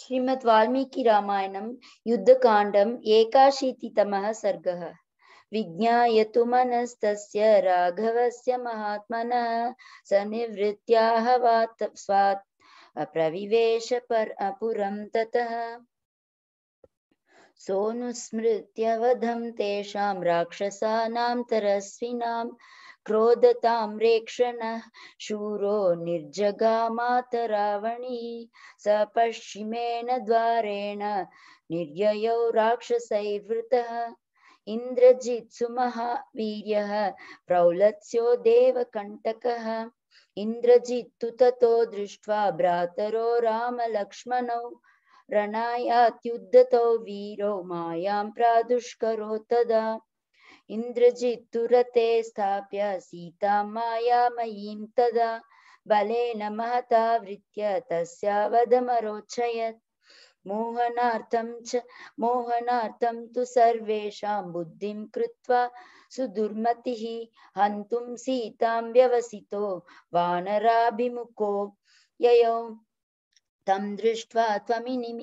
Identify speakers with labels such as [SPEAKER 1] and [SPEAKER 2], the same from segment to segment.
[SPEAKER 1] श्रीमद् वाल्मीकि रामायणं युद्धकाण्डम् एकाशीतितमः सर्गः विज्ञायतु मनस्तस्य राघवस्य महात्मनः स निवृत्त्याः वात् स्वात् अप्रविवेश पर पुरं ततः सोऽनुस्मृत्य वधं तेषां राक्षसानां तरस्विनां क्रोधताम्रेक्षण शूरो निर्जगामात रावणी स पश्चिमेन द्वारेण निर्ययौ राक्षसैर्वृतः इन्द्रजित्सु महावीर्यः प्रौलत्स्यो देवकण्टकः इन्द्रजित्तु ततो दृष्ट्वा भ्रातरो रामलक्ष्मणौ रणायात्युद्धतौ वीरो मायां प्रादुष्करो तदा इन्द्रजिद्दुरते स्थाप्य सीता मायामयीं तदा बलेन महता वृत्य तस्या वधमरोचयत् मोहनार्थं च मोहनार्थं तु सर्वेषां बुद्धिं कृत्वा सुदुर्मतिः हन्तुं सीतां व्यवसितो वानराभिमुखो ययौ तं दृष्ट्वा त्वमिनि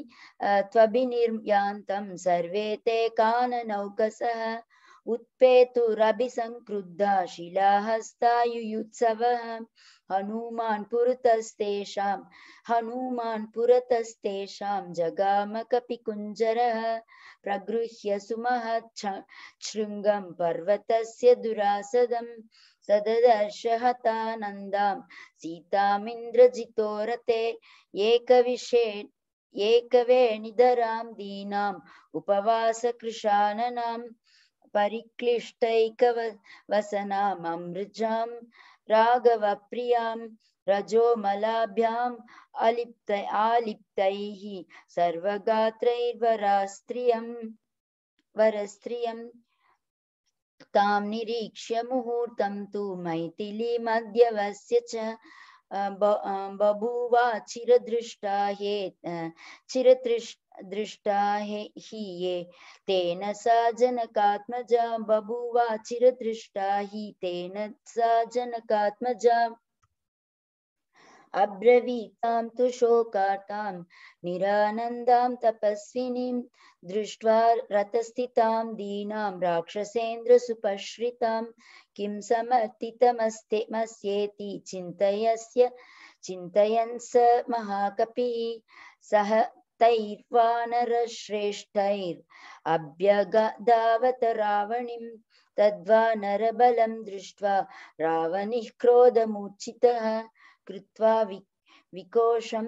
[SPEAKER 1] त्वभिनिर्यान्तं सर्वे ते काननौकसः उत्पेतुरभिसङ्क्रुद्धा शिलाहस्तायुयुत्सवः हनूमान् पुरतस्तेषां हनूमान् पुरतस्तेषां जगामकपिकुञ्जरः प्रगृह्य सुमहत् शृङ्गं पर्वतस्य दुरासदं सददर्शहतानन्दां सीतामिन्द्रजितो रते एकविशे एकवेणिधरां दीनाम् उपवासकृशाननाम् परिक्लिष्टैकवसनामृजां राघवप्रियां रजोमलाभ्याम् अलिप्त आलिप्तैः सर्वगात्रैर्वरास्त्रियं तां निरीक्ष्य मुहूर्तं तु मैथिलीमध्यवस्य च बभूवा चिरदृष्टा हे दृष्टा ही ये तेन सा जनकात्मजा चिर दृष्टा ही तेन सा जनकात्मजा अब्रवीतां तु शोकार्तां निरानन्दां तपस्विनीं दृष्ट्वा रतस्थितां दीनां राक्षसेन्द्रसुपश्रितां किं समर्थितमस्ते मस्येति चिन्तयस्य चिन्तयन् महाकपि सह तैर्वानरश्रेष्ठैरभ्यगदावत रावणिं तद्वानरबलं दृष्ट्वा रावणिः क्रोधमूर्छितः कृत्वा वि विकोशं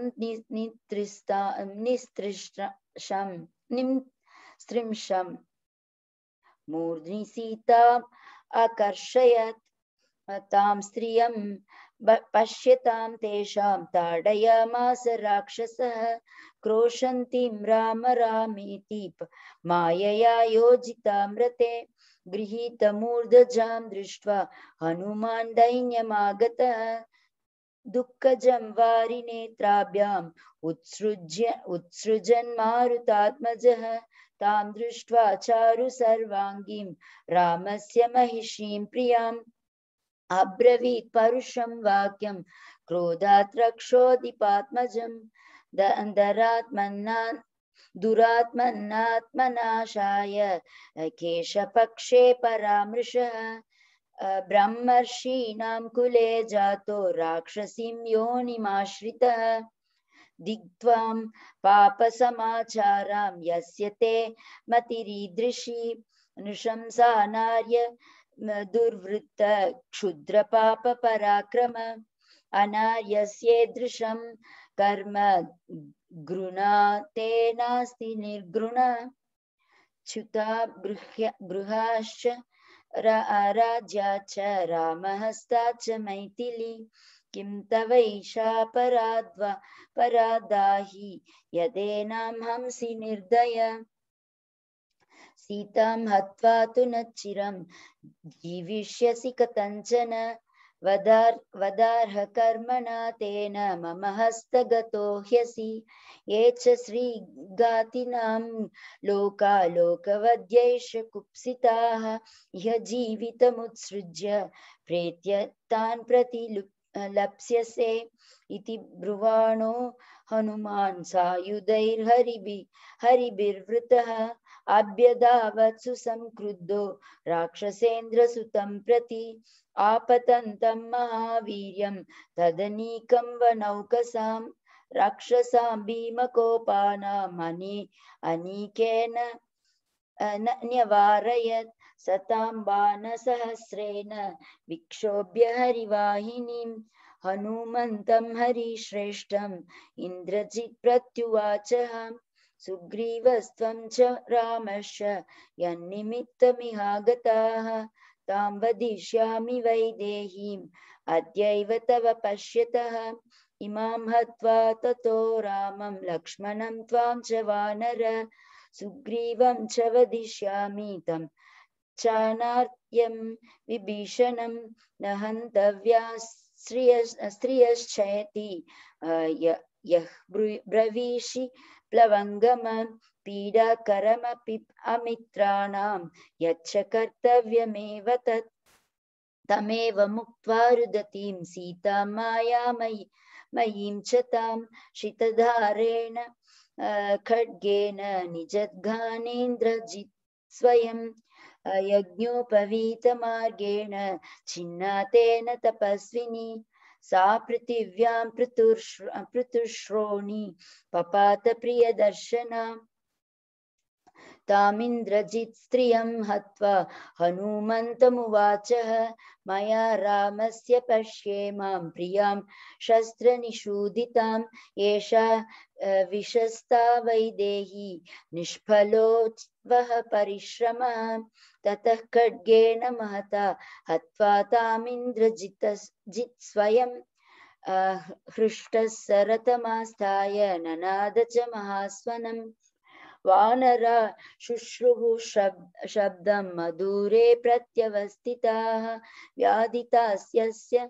[SPEAKER 1] निस्त्रिंशं मूर्ध्नि सीताम् अकर्षयत् तां स्त्रियं पश्यतां तेषां ताडयामास राक्षसः क्रोशन्तीं राम रामेति मायया योजितामृते गृहीतमूर्धजां दृष्ट्वा हनुमान् दैन्यमागतः दुःखजं वारिनेत्राभ्याम् उत्सृज्य उत्सृजन् मारुतात्मजः तां दृष्ट्वा चारु सर्वाङ्गीं रामस्य महिषीं प्रियां अब्रवीत् परुषं वाक्यं क्रोधात् रक्षोदिपात्मजं दरात्मन्ना दुरात्मन्नात्मनाशाय केशपक्षे परामृशः ब्रह्मर्षीणां कुले जातो राक्षसीं योनिमाश्रितः दिग्त्वां पापसमाचारां यस्य ते मतिरीदृशी नृशंसा नार्य दुर्वृत्त क्षुद्र अनायस्येदृशं कर्म गृणा कर्म नास्ति निर्गृण च्युता गृह्य गृहाश्च राजा च रामहस्ता च मैथिली किं तवैषा पराद्वा परादाहि यदेनां हंसि निर्दय सीतां हत्वा तु न चिरं जीविष्यसि कथञ्चन तेन मम हस्तगतो ह्यसि ये च श्रीगातिनां लोका कुप्सिताः ह्य जीवितमुत्सृज्य प्रेत्य तान् प्रति लप्स्यसे इति ब्रुवाणो हनुमान् सायुधैर्हरिभि हरिभिर्वृतः अभ्यधावत्सु संक्रुद्धो राक्षसेन्द्रसुतं प्रति आपतन्तं महावीर्यं तदनीकं वनौकसां राक्षसां भीमकोपानामनि अनीकेन न्यवारयत् सतां बाणसहस्रेण विक्षोभ्य हरिवाहिनीं हनुमन्तं हरिश्रेष्ठम् इन्द्रजित् प्रत्युवाचः सुग्रीवस्त्वं च रामश्च यन्निमित्तमिहागताः तां वदिष्यामि वैदेहीम् अद्यैव तव पश्यतः इमां हत्वा ततो रामं लक्ष्मणं त्वां च वानर सुग्रीवं च वदिष्यामि तं चानार्त्यं विभीषणं न हन्तव्यास् स्त्रियश्चयति यः ब्रवीषि प्लवङ्गमन् पीडाकरमपि अमित्राणां यच्च कर्तव्यमेव तत् तमेव मुक्त्वा रुदतीं सीता मायामयी मयीं च तां श्रितधारेण खड्गेन निजद्घानेन्द्रजित् स्वयं यज्ञोपवीतमार्गेण छिन्नातेन तपस्विनी सा पृथिव्यां पृतुर्श्र पृतुश्रोणी पपात प्रियदर्शना तामिन्द्रजित् स्त्रियं हत्वा हनुमन्तमुवाचः मया रामस्य पश्ये मां प्रियां शस्त्रनिषूदितां एषा विशस्ता वैदेही निष्फलोत्वः परिश्रमः ततः खड्गेन महता हत्वा तामिन्द्रजित् जित् स्वयं हृष्टः सरतमास्थाय ननाद च महास्वनम् वानर शुश्रु शब, शब्द मधुरे प्रत्यवस्थिताः व्याधितास्य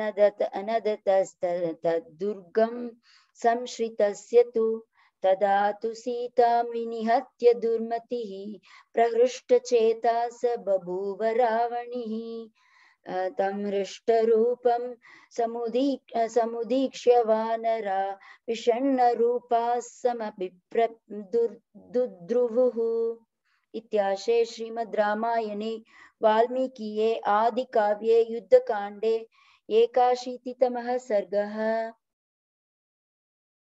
[SPEAKER 1] नदत नदतस्तद्दुर्गं संश्रितस्य तदा तु सीता विनिहत्य दुर्मति प्रहृष्टचेता स बभूव रावणी तम हृष्टरूपं समुदीक् समुदीक्ष्य वानरा विषण्णरूपाः समपि प्र दुद्रुवुः इत्याशे श्रीमद् रामायणे वाल्मीकिये आदिकाव्ये युद्धकाण्डे एकाशीतितमः सर्गः